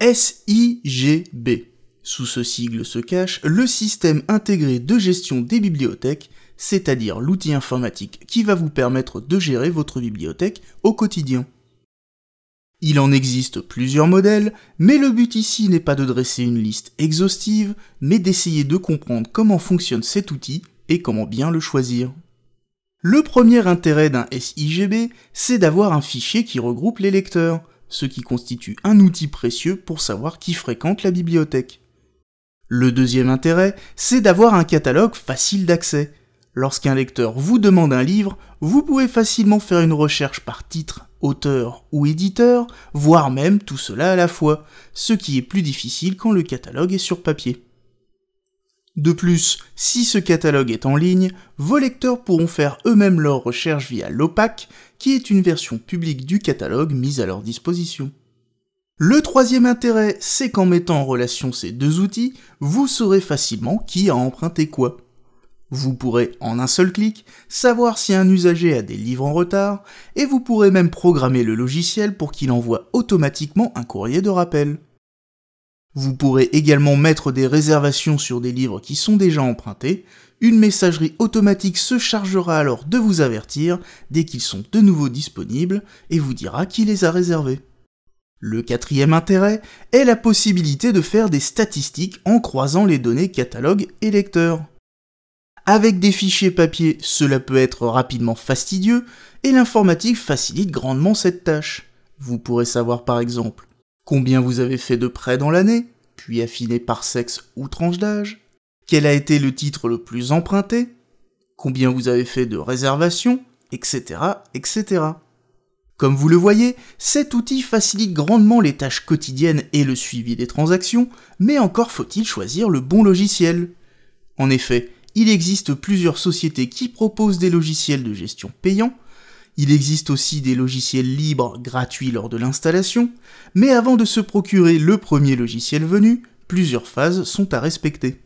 SIGB. Sous ce sigle se cache le système intégré de gestion des bibliothèques, c'est-à-dire l'outil informatique qui va vous permettre de gérer votre bibliothèque au quotidien. Il en existe plusieurs modèles, mais le but ici n'est pas de dresser une liste exhaustive, mais d'essayer de comprendre comment fonctionne cet outil et comment bien le choisir. Le premier intérêt d'un SIGB, c'est d'avoir un fichier qui regroupe les lecteurs ce qui constitue un outil précieux pour savoir qui fréquente la bibliothèque. Le deuxième intérêt, c'est d'avoir un catalogue facile d'accès. Lorsqu'un lecteur vous demande un livre, vous pouvez facilement faire une recherche par titre, auteur ou éditeur, voire même tout cela à la fois, ce qui est plus difficile quand le catalogue est sur papier. De plus, si ce catalogue est en ligne, vos lecteurs pourront faire eux-mêmes leur recherche via l'OPAC, qui est une version publique du catalogue mise à leur disposition. Le troisième intérêt, c'est qu'en mettant en relation ces deux outils, vous saurez facilement qui a emprunté quoi. Vous pourrez, en un seul clic, savoir si un usager a des livres en retard, et vous pourrez même programmer le logiciel pour qu'il envoie automatiquement un courrier de rappel. Vous pourrez également mettre des réservations sur des livres qui sont déjà empruntés. Une messagerie automatique se chargera alors de vous avertir dès qu'ils sont de nouveau disponibles et vous dira qui les a réservés. Le quatrième intérêt est la possibilité de faire des statistiques en croisant les données catalogue et lecteur. Avec des fichiers papier, cela peut être rapidement fastidieux et l'informatique facilite grandement cette tâche. Vous pourrez savoir par exemple combien vous avez fait de prêts dans l'année, puis affiné par sexe ou tranche d'âge, quel a été le titre le plus emprunté, combien vous avez fait de réservations, etc., etc. Comme vous le voyez, cet outil facilite grandement les tâches quotidiennes et le suivi des transactions, mais encore faut-il choisir le bon logiciel. En effet, il existe plusieurs sociétés qui proposent des logiciels de gestion payants, il existe aussi des logiciels libres gratuits lors de l'installation, mais avant de se procurer le premier logiciel venu, plusieurs phases sont à respecter.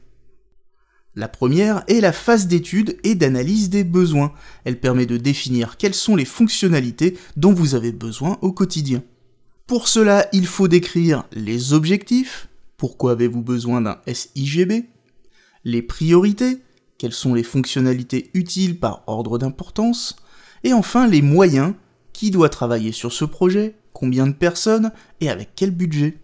La première est la phase d'étude et d'analyse des besoins. Elle permet de définir quelles sont les fonctionnalités dont vous avez besoin au quotidien. Pour cela, il faut décrire les objectifs, pourquoi avez-vous besoin d'un SIGB, les priorités, quelles sont les fonctionnalités utiles par ordre d'importance, et enfin les moyens, qui doit travailler sur ce projet, combien de personnes et avec quel budget.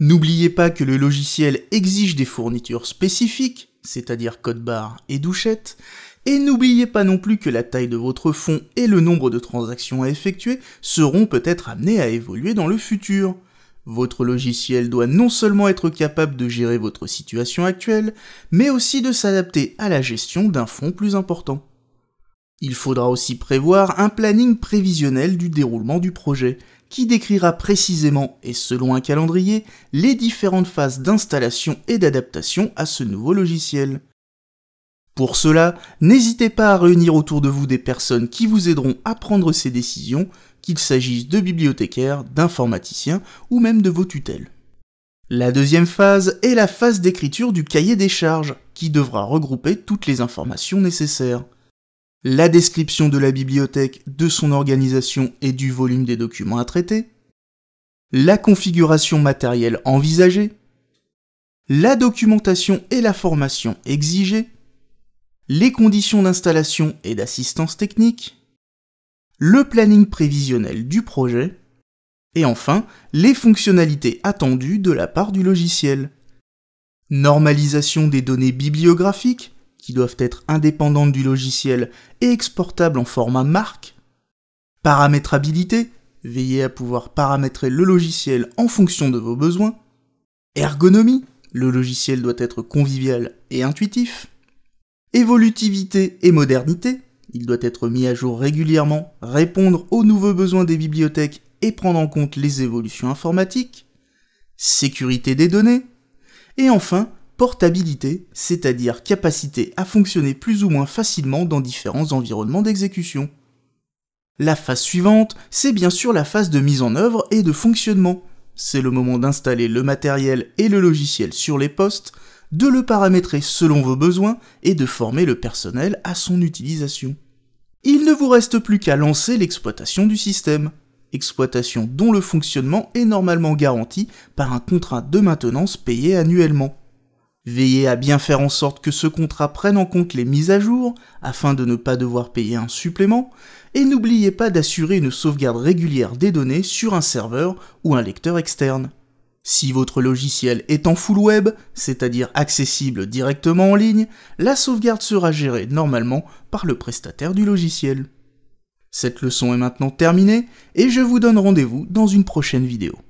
N'oubliez pas que le logiciel exige des fournitures spécifiques, c'est-à-dire code barre et douchette, et n'oubliez pas non plus que la taille de votre fonds et le nombre de transactions à effectuer seront peut-être amenés à évoluer dans le futur. Votre logiciel doit non seulement être capable de gérer votre situation actuelle, mais aussi de s'adapter à la gestion d'un fonds plus important. Il faudra aussi prévoir un planning prévisionnel du déroulement du projet, qui décrira précisément et selon un calendrier les différentes phases d'installation et d'adaptation à ce nouveau logiciel. Pour cela, n'hésitez pas à réunir autour de vous des personnes qui vous aideront à prendre ces décisions, qu'il s'agisse de bibliothécaires, d'informaticiens ou même de vos tutelles. La deuxième phase est la phase d'écriture du cahier des charges, qui devra regrouper toutes les informations nécessaires la description de la bibliothèque, de son organisation et du volume des documents à traiter, la configuration matérielle envisagée, la documentation et la formation exigées, les conditions d'installation et d'assistance technique, le planning prévisionnel du projet, et enfin les fonctionnalités attendues de la part du logiciel. Normalisation des données bibliographiques, qui doivent être indépendantes du logiciel et exportables en format marque. Paramétrabilité, veillez à pouvoir paramétrer le logiciel en fonction de vos besoins. Ergonomie, le logiciel doit être convivial et intuitif. Évolutivité et modernité, il doit être mis à jour régulièrement, répondre aux nouveaux besoins des bibliothèques et prendre en compte les évolutions informatiques. Sécurité des données. Et enfin, portabilité, c'est-à-dire capacité à fonctionner plus ou moins facilement dans différents environnements d'exécution. La phase suivante, c'est bien sûr la phase de mise en œuvre et de fonctionnement. C'est le moment d'installer le matériel et le logiciel sur les postes, de le paramétrer selon vos besoins et de former le personnel à son utilisation. Il ne vous reste plus qu'à lancer l'exploitation du système, exploitation dont le fonctionnement est normalement garanti par un contrat de maintenance payé annuellement. Veillez à bien faire en sorte que ce contrat prenne en compte les mises à jour afin de ne pas devoir payer un supplément, et n'oubliez pas d'assurer une sauvegarde régulière des données sur un serveur ou un lecteur externe. Si votre logiciel est en full web, c'est-à-dire accessible directement en ligne, la sauvegarde sera gérée normalement par le prestataire du logiciel. Cette leçon est maintenant terminée et je vous donne rendez-vous dans une prochaine vidéo.